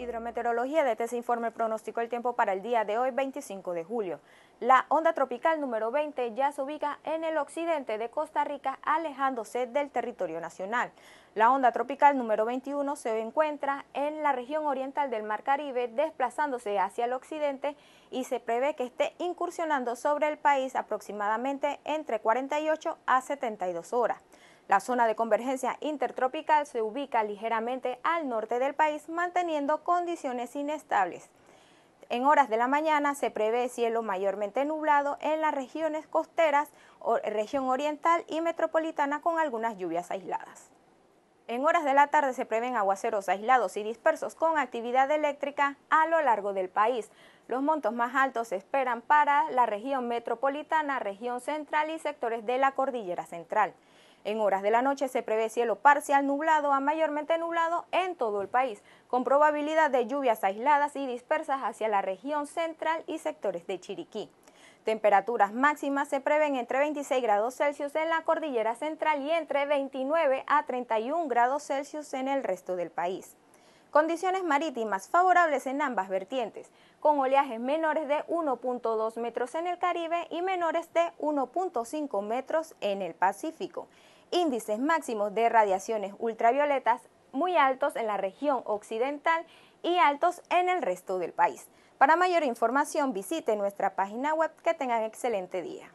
Hidrometeorología de este informe pronosticó el tiempo para el día de hoy, 25 de julio. La onda tropical número 20 ya se ubica en el occidente de Costa Rica, alejándose del territorio nacional. La onda tropical número 21 se encuentra en la región oriental del Mar Caribe, desplazándose hacia el occidente y se prevé que esté incursionando sobre el país aproximadamente entre 48 a 72 horas. La zona de convergencia intertropical se ubica ligeramente al norte del país, manteniendo condiciones inestables. En horas de la mañana se prevé cielo mayormente nublado en las regiones costeras, región oriental y metropolitana con algunas lluvias aisladas. En horas de la tarde se prevén aguaceros aislados y dispersos con actividad eléctrica a lo largo del país. Los montos más altos se esperan para la región metropolitana, región central y sectores de la cordillera central. En horas de la noche se prevé cielo parcial nublado a mayormente nublado en todo el país, con probabilidad de lluvias aisladas y dispersas hacia la región central y sectores de Chiriquí. Temperaturas máximas se prevén entre 26 grados Celsius en la cordillera central y entre 29 a 31 grados Celsius en el resto del país. Condiciones marítimas favorables en ambas vertientes, con oleajes menores de 1.2 metros en el Caribe y menores de 1.5 metros en el Pacífico. Índices máximos de radiaciones ultravioletas muy altos en la región occidental y altos en el resto del país. Para mayor información visite nuestra página web. Que tengan excelente día.